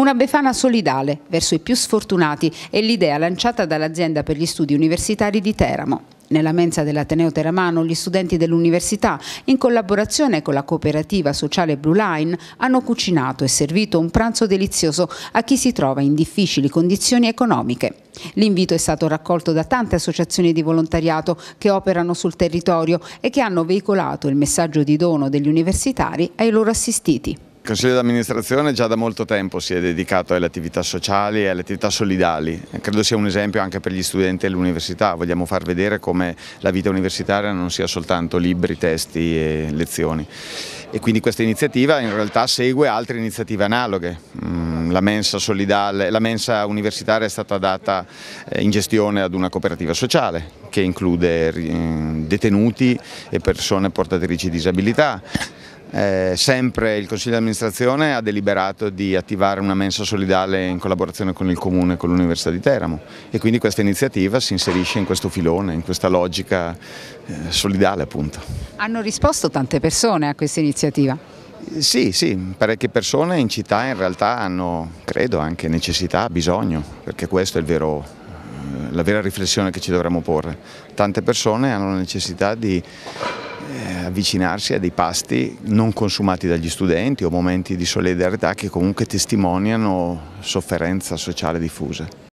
Una Befana solidale verso i più sfortunati è l'idea lanciata dall'azienda per gli studi universitari di Teramo. Nella mensa dell'Ateneo Teramano gli studenti dell'università, in collaborazione con la cooperativa sociale Blue Line, hanno cucinato e servito un pranzo delizioso a chi si trova in difficili condizioni economiche. L'invito è stato raccolto da tante associazioni di volontariato che operano sul territorio e che hanno veicolato il messaggio di dono degli universitari ai loro assistiti. Il Consiglio d'amministrazione già da molto tempo si è dedicato alle attività sociali e alle attività solidali, credo sia un esempio anche per gli studenti dell'università, vogliamo far vedere come la vita universitaria non sia soltanto libri, testi e lezioni e quindi questa iniziativa in realtà segue altre iniziative analoghe, mm, la mensa, solidale, la mensa universitaria è stata data eh, in gestione ad una cooperativa sociale che include eh, detenuti e persone portatrici di disabilità, eh, sempre il Consiglio di amministrazione ha deliberato di attivare una mensa solidale in collaborazione con il Comune e con l'Università di Teramo e quindi questa iniziativa si inserisce in questo filone, in questa logica eh, solidale appunto. Hanno risposto tante persone a questa iniziativa? Sì, sì, parecchie persone in città in realtà hanno, credo, anche necessità, bisogno, perché questa è il vero eh, la vera riflessione che ci dovremmo porre. Tante persone hanno la necessità di eh, avvicinarsi a dei pasti non consumati dagli studenti o momenti di solidarietà che comunque testimoniano sofferenza sociale diffusa.